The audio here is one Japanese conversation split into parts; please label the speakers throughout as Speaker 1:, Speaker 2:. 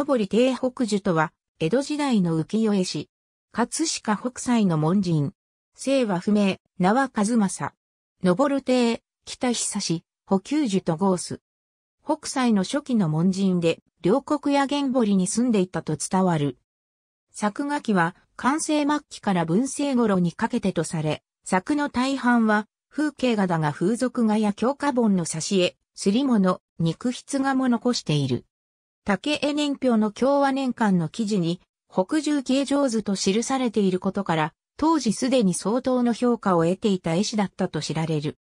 Speaker 1: 上り帝北樹とは、江戸時代の浮世絵師。
Speaker 2: 葛飾北斎の門人。姓は不明、名は和正。登る帝、北久志、補給樹とゴース。北斎の初期の門人で、両国や玄堀に住んでいたと伝わる。作画期は、完成末期から文政頃にかけてとされ、作の大半は、風景画だが風俗画や強化本の挿絵、すり物、肉筆画も残している。竹江年表の共和年間の記事に、北獣慶上手と記されていることから、当時すでに相当の評価を得ていた絵師だったと知られる。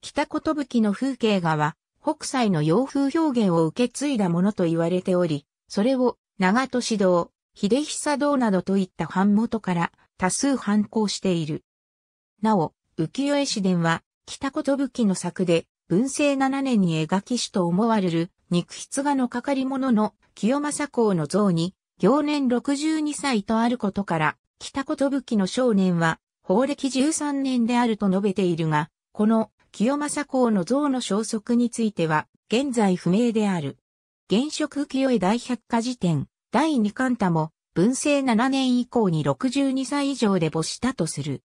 Speaker 2: 北きの風景画は、北斎の洋風表現を受け継いだものと言われており、それを長年堂、秀久堂などといった版元から多数反抗している。なお、浮世絵師伝は、北きの作で、文政7年に描き師と思われる肉筆画のかかり者の清正公の像に、行年62歳とあることから、北吹の少年は、法暦13年であると述べているが、この清正公の像の消息については、現在不明である。現職清江大百科事典、第2巻多も、文政7年以降に62歳以上で没したとする。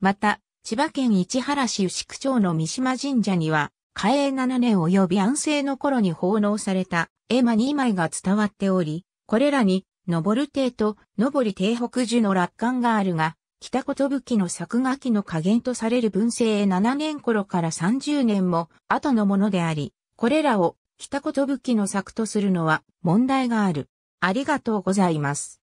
Speaker 2: また、千葉県市原市牛久町の三島神社には、嘉永7年及び安政の頃に奉納された絵馬2枚が伝わっており、これらに、登る帝と上り帝北樹の楽観があるが、北器の作画期の加減とされる文政7年頃から30年も後のものであり、これらを北器の作とするの
Speaker 1: は問題がある。ありがとうございます。